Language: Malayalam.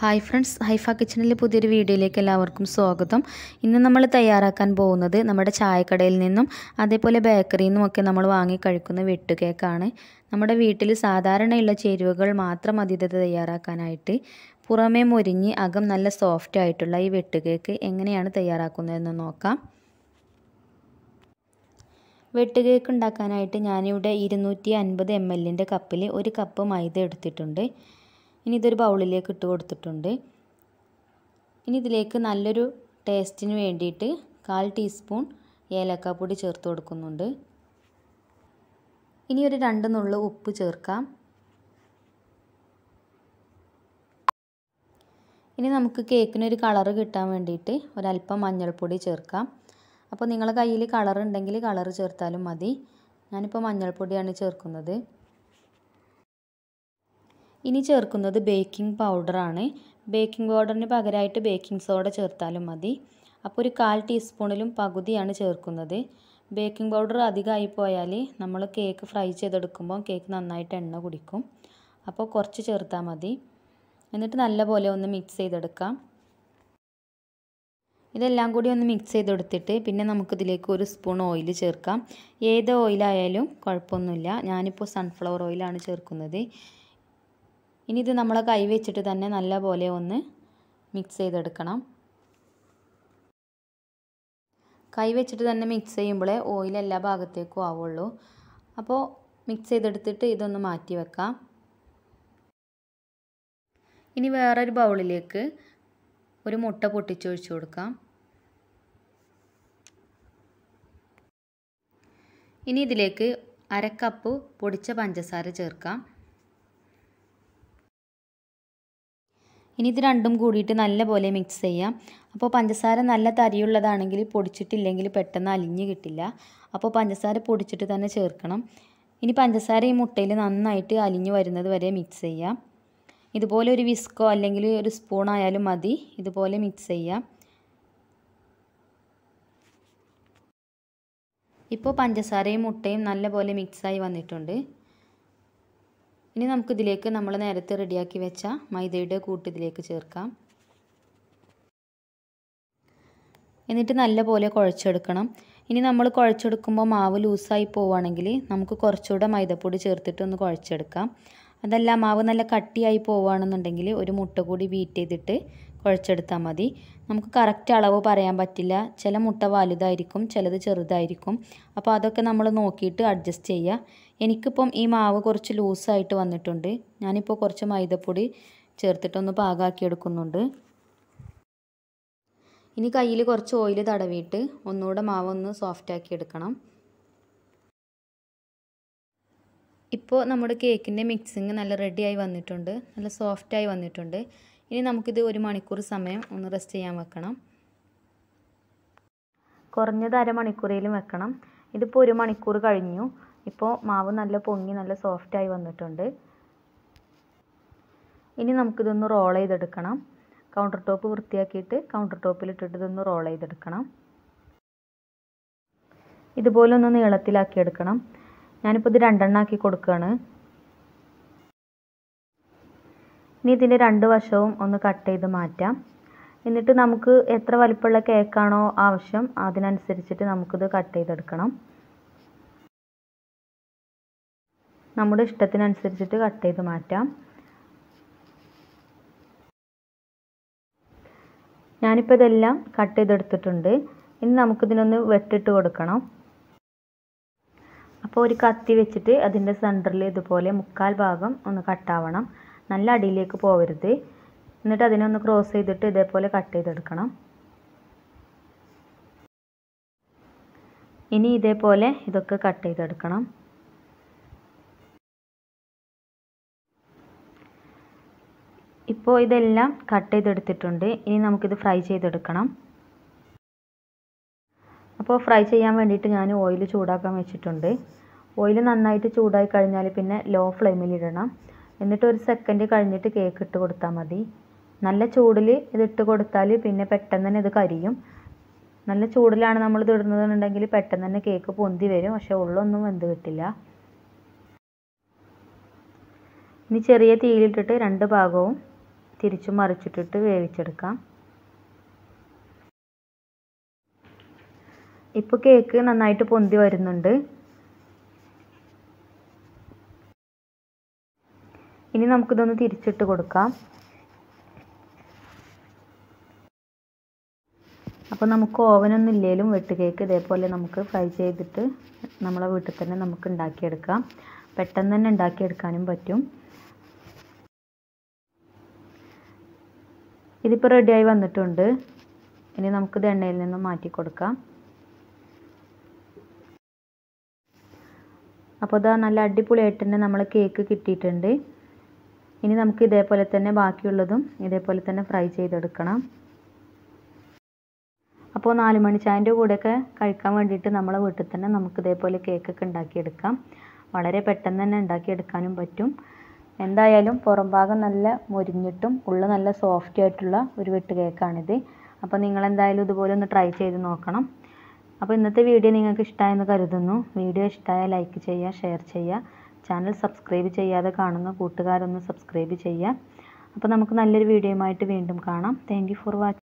ഹായ് ഫ്രണ്ട്സ് ഹൈഫ കിച്ചണിലെ പുതിയൊരു വീഡിയോയിലേക്ക് എല്ലാവർക്കും സ്വാഗതം ഇന്ന് നമ്മൾ തയ്യാറാക്കാൻ പോകുന്നത് നമ്മുടെ ചായക്കടയിൽ നിന്നും അതേപോലെ ബേക്കറിയിൽ നിന്നുമൊക്കെ നമ്മൾ വാങ്ങി കഴിക്കുന്ന വെട്ടുകേക്കാണ് നമ്മുടെ വീട്ടിൽ സാധാരണയുള്ള ചേരുവകൾ മാത്രം മതി തയ്യാറാക്കാനായിട്ട് പുറമേ മുരിഞ്ഞ് അകം നല്ല സോഫ്റ്റ് ആയിട്ടുള്ള ഈ വെട്ടുകേക്ക് എങ്ങനെയാണ് തയ്യാറാക്കുന്നതെന്ന് നോക്കാം വെട്ടു കേക്ക് ഉണ്ടാക്കാനായിട്ട് ഞാനിവിടെ ഇരുന്നൂറ്റി അൻപത് എം എല്ലിൻ്റെ കപ്പിൽ ഒരു കപ്പ് മൈദ എടുത്തിട്ടുണ്ട് ഇനി ഇതൊരു ബൗളിലേക്ക് ഇട്ട് കൊടുത്തിട്ടുണ്ട് ഇനി ഇതിലേക്ക് നല്ലൊരു ടേസ്റ്റിന് വേണ്ടിയിട്ട് കാൽ ടീസ്പൂൺ ഏലക്കാപ്പൊടി ചേർത്ത് കൊടുക്കുന്നുണ്ട് ഇനി ഒരു രണ്ട് നുള്ളു ഉപ്പ് ചേർക്കാം ഇനി നമുക്ക് കേക്കിനൊരു കളറ് കിട്ടാൻ വേണ്ടിയിട്ട് ഒരല്പം മഞ്ഞൾപ്പൊടി ചേർക്കാം അപ്പോൾ നിങ്ങളുടെ കയ്യിൽ കളർ ഉണ്ടെങ്കിൽ കളർ ചേർത്താലും മതി ഞാനിപ്പോൾ മഞ്ഞൾപ്പൊടിയാണ് ചേർക്കുന്നത് ഇനി ചേർക്കുന്നത് ബേക്കിംഗ് പൗഡറാണ് ബേക്കിംഗ് പൗഡറിന് പകരമായിട്ട് ബേക്കിംഗ് സോഡ ചേർത്താലും മതി അപ്പോൾ ഒരു കാൽ ടീസ്പൂണിലും പകുതിയാണ് ചേർക്കുന്നത് ബേക്കിംഗ് പൗഡർ അധികമായി പോയാൽ നമ്മൾ കേക്ക് ഫ്രൈ ചെയ്തെടുക്കുമ്പോൾ കേക്ക് നന്നായിട്ട് എണ്ണ കുടിക്കും അപ്പോൾ കുറച്ച് ചേർത്താൽ മതി എന്നിട്ട് നല്ലപോലെ ഒന്ന് മിക്സ് ചെയ്തെടുക്കാം ഇതെല്ലാം കൂടി ഒന്ന് മിക്സ് ചെയ്തെടുത്തിട്ട് പിന്നെ നമുക്കിതിലേക്ക് ഒരു സ്പൂൺ ഓയിൽ ചേർക്കാം ഏത് ഓയിലായാലും കുഴപ്പമൊന്നുമില്ല ഞാനിപ്പോൾ സൺഫ്ലവർ ഓയിലാണ് ചേർക്കുന്നത് ഇനി ഇത് നമ്മളെ കൈ വെച്ചിട്ട് തന്നെ നല്ല പോലെ ഒന്ന് മിക്സ് ചെയ്തെടുക്കണം കൈ വെച്ചിട്ട് തന്നെ മിക്സ് ചെയ്യുമ്പോഴേ ഓയിൽ എല്ലാ ഭാഗത്തേക്കും ആവുള്ളൂ അപ്പോൾ മിക്സ് ചെയ്തെടുത്തിട്ട് ഇതൊന്ന് മാറ്റി വെക്കാം ഇനി വേറൊരു ബൗളിലേക്ക് ഒരു മുട്ട പൊട്ടിച്ചൊഴിച്ചു കൊടുക്കാം ഇനി ഇതിലേക്ക് അരക്കപ്പ് പൊടിച്ച പഞ്ചസാര ചേർക്കാം ഇനി ഇത് രണ്ടും കൂടിയിട്ട് നല്ലപോലെ മിക്സ് ചെയ്യാം അപ്പോൾ പഞ്ചസാര നല്ല തരിയുള്ളതാണെങ്കിൽ പൊടിച്ചിട്ടില്ലെങ്കിൽ പെട്ടെന്ന് അലിഞ്ഞ് കിട്ടില്ല അപ്പോൾ പഞ്ചസാര പൊടിച്ചിട്ട് തന്നെ ചേർക്കണം ഇനി പഞ്ചസാര ഈ മുട്ടയിൽ നന്നായിട്ട് അലിഞ്ഞു വരുന്നത് വരെ മിക്സ് ചെയ്യാം ഇതുപോലെ ഒരു വിസ്കോ അല്ലെങ്കിൽ ഒരു സ്പൂൺ ആയാലും മതി ഇതുപോലെ മിക്സ് ചെയ്യാം ഇപ്പോൾ പഞ്ചസാരയും മുട്ടയും നല്ലപോലെ മിക്സായി വന്നിട്ടുണ്ട് ഇനി നമുക്കിതിലേക്ക് നമ്മൾ നേരത്തെ റെഡിയാക്കി വെച്ച മൈദയുടെ കൂട്ട് ഇതിലേക്ക് ചേർക്കാം എന്നിട്ട് നല്ലപോലെ കുഴച്ചെടുക്കണം ഇനി നമ്മൾ കുഴച്ചെടുക്കുമ്പോൾ മാവ് ലൂസായി പോവുകയാണെങ്കിൽ നമുക്ക് കുറച്ചുകൂടെ മൈദപ്പൊടി ചേർത്തിട്ട് ഒന്ന് കുഴച്ചെടുക്കാം അതല്ല മാവ് നല്ല കട്ടിയായി പോവുകയാണെന്നുണ്ടെങ്കിൽ ഒരു മുട്ട കൂടി ബീറ്റ് ചെയ്തിട്ട് കുഴച്ചെടുത്താൽ മതി നമുക്ക് കറക്റ്റ് അളവ് പറയാൻ പറ്റില്ല ചില മുട്ട വലുതായിരിക്കും ചിലത് ചെറുതായിരിക്കും അപ്പോൾ അതൊക്കെ നമ്മൾ നോക്കിയിട്ട് അഡ്ജസ്റ്റ് ചെയ്യുക എനിക്കിപ്പം ഈ മാവ് കുറച്ച് ലൂസായിട്ട് വന്നിട്ടുണ്ട് ഞാനിപ്പോൾ കുറച്ച് മൈദപ്പൊടി ചേർത്തിട്ടൊന്ന് പാകാക്കിയെടുക്കുന്നുണ്ട് ഇനി കയ്യിൽ കുറച്ച് ഓയിൽ തടവിയിട്ട് ഒന്നുകൂടെ മാവ് ഒന്ന് സോഫ്റ്റാക്കി എടുക്കണം ഇപ്പോൾ നമ്മുടെ കേക്കിൻ്റെ മിക്സിങ് നല്ല റെഡിയായി വന്നിട്ടുണ്ട് നല്ല സോഫ്റ്റായി വന്നിട്ടുണ്ട് ഇനി നമുക്കിത് ഒരു മണിക്കൂർ സമയം ഒന്ന് റെസ്റ്റ് ചെയ്യാൻ വെക്കണം കുറഞ്ഞത് അരമണിക്കൂറിലും വെക്കണം ഇതിപ്പോൾ ഒരു മണിക്കൂർ കഴിഞ്ഞു ഇപ്പോൾ മാവ് നല്ല പൊങ്ങി നല്ല സോഫ്റ്റായി വന്നിട്ടുണ്ട് ഇനി നമുക്കിതൊന്ന് റോൾ ചെയ്തെടുക്കണം കൗണ്ടർ ടോപ്പ് വൃത്തിയാക്കിയിട്ട് കൗണ്ടർ ടോപ്പിലിട്ടിട്ട് ഇതൊന്ന് റോൾ ചെയ്തെടുക്കണം ഇതുപോലെ ഒന്ന് നീളത്തിലാക്കി എടുക്കണം ഞാനിപ്പോൾ ഇത് രണ്ടെണ്ണാക്കി കൊടുക്കുകയാണ് ഇനി ഇതിൻ്റെ രണ്ട് വശവും ഒന്ന് കട്ട് ചെയ്ത് മാറ്റാം എന്നിട്ട് നമുക്ക് എത്ര വലിപ്പമുള്ള കേക്കാണോ ആവശ്യം അതിനനുസരിച്ചിട്ട് നമുക്കിത് കട്ട് ചെയ്തെടുക്കണം നമ്മുടെ ഇഷ്ടത്തിനനുസരിച്ചിട്ട് കട്ട് ചെയ്ത് മാറ്റാം ഞാനിപ്പോൾ ഇതെല്ലാം കട്ട് ചെയ്തെടുത്തിട്ടുണ്ട് ഇനി നമുക്കിതിനൊന്ന് വെട്ടിട്ട് കൊടുക്കണം അപ്പോൾ ഒരു കത്തി വെച്ചിട്ട് അതിൻ്റെ സെൻറ്ററിൽ ഇതുപോലെ മുക്കാൽ ഭാഗം ഒന്ന് കട്ടാവണം നല്ല അടിയിലേക്ക് പോവരുത് എന്നിട്ട് അതിനൊന്ന് ക്രോസ് ചെയ്തിട്ട് ഇതേപോലെ കട്ട് ചെയ്തെടുക്കണം ഇനി ഇതേപോലെ ഇതൊക്കെ കട്ട് ചെയ്തെടുക്കണം ഇപ്പോൾ ഇതെല്ലാം കട്ട് ചെയ്തെടുത്തിട്ടുണ്ട് ഇനി നമുക്കിത് ഫ്രൈ ചെയ്തെടുക്കണം അപ്പോൾ ഫ്രൈ ചെയ്യാൻ വേണ്ടിയിട്ട് ഞാൻ ഓയിൽ ചൂടാക്കാൻ വെച്ചിട്ടുണ്ട് ഓയിൽ നന്നായിട്ട് ചൂടായി കഴിഞ്ഞാൽ പിന്നെ ലോ ഫ്ലെയിമിൽ ഇടണം എന്നിട്ട് ഒരു സെക്കൻഡ് കഴിഞ്ഞിട്ട് കേക്ക് ഇട്ട് കൊടുത്താൽ മതി നല്ല ചൂടിൽ ഇതിട്ട് കൊടുത്താൽ പിന്നെ പെട്ടെന്ന് തന്നെ ഇത് കരിയും നല്ല ചൂടിലാണ് നമ്മൾ ഇത് ഇടുന്നതെന്നുണ്ടെങ്കിൽ പെട്ടെന്ന് തന്നെ കേക്ക് പൊന്തി വരും പക്ഷേ ഉള്ളൊന്നും വെന്ത് കിട്ടില്ല ഇനി ചെറിയ തീയിലിട്ടിട്ട് രണ്ട് ഭാഗവും തിരിച്ചു മറിച്ചിട്ടിട്ട് വേവിച്ചെടുക്കാം ഇപ്പോൾ കേക്ക് നന്നായിട്ട് പൊന്തി വരുന്നുണ്ട് ഇനി നമുക്കിതൊന്ന് തിരിച്ചിട്ട് കൊടുക്കാം അപ്പോൾ നമുക്ക് ഓവനൊന്നും ഇല്ലേലും വെട്ട് കേക്ക് ഇതേപോലെ നമുക്ക് ഫ്രൈ ചെയ്തിട്ട് നമ്മളെ വീട്ടിൽ തന്നെ നമുക്ക് ഉണ്ടാക്കിയെടുക്കാം പെട്ടെന്ന് തന്നെ ഉണ്ടാക്കിയെടുക്കാനും പറ്റും ഇതിപ്പോൾ റെഡിയായി വന്നിട്ടുണ്ട് ഇനി നമുക്കിത് എണ്ണയിൽ നിന്ന് മാറ്റി കൊടുക്കാം അപ്പോൾ ഇതാ നല്ല അടിപൊളിയായിട്ട് തന്നെ നമ്മൾ കേക്ക് കിട്ടിയിട്ടുണ്ട് ഇനി നമുക്ക് ഇതേപോലെ തന്നെ ബാക്കിയുള്ളതും ഇതേപോലെ തന്നെ ഫ്രൈ ചെയ്തെടുക്കണം അപ്പോൾ നാല് മണിച്ചായൻ്റെ കൂടെയൊക്കെ കഴിക്കാൻ വേണ്ടിയിട്ട് നമ്മളെ വീട്ടിൽ തന്നെ നമുക്ക് ഇതേപോലെ കേക്കൊക്കെ ഉണ്ടാക്കിയെടുക്കാം വളരെ പെട്ടെന്ന് തന്നെ ഉണ്ടാക്കിയെടുക്കാനും പറ്റും എന്തായാലും പുറം ഭാഗം നല്ല മൊരിഞ്ഞിട്ടും ഉള്ള നല്ല സോഫ്റ്റ് ആയിട്ടുള്ള ഒരു വെട്ട് കേക്കാണിത് അപ്പോൾ നിങ്ങൾ എന്തായാലും ഇതുപോലെ ഒന്ന് ട്രൈ ചെയ്ത് നോക്കണം അപ്പോൾ ഇന്നത്തെ വീഡിയോ നിങ്ങൾക്ക് ഇഷ്ടമായെന്ന് കരുതുന്നു വീഡിയോ ഇഷ്ടമായാൽ ലൈക്ക് ചെയ്യുക ഷെയർ ചെയ്യുക ചാനൽ സബ്സ്ക്രൈബ് ചെയ്യാതെ കാണുന്ന കൂട്ടുകാരൊന്ന് സബ്സ്ക്രൈബ് ചെയ്യുക അപ്പോൾ നമുക്ക് നല്ലൊരു വീഡിയോയുമായിട്ട് വീണ്ടും കാണാം താങ്ക് ഫോർ വാച്ചിങ്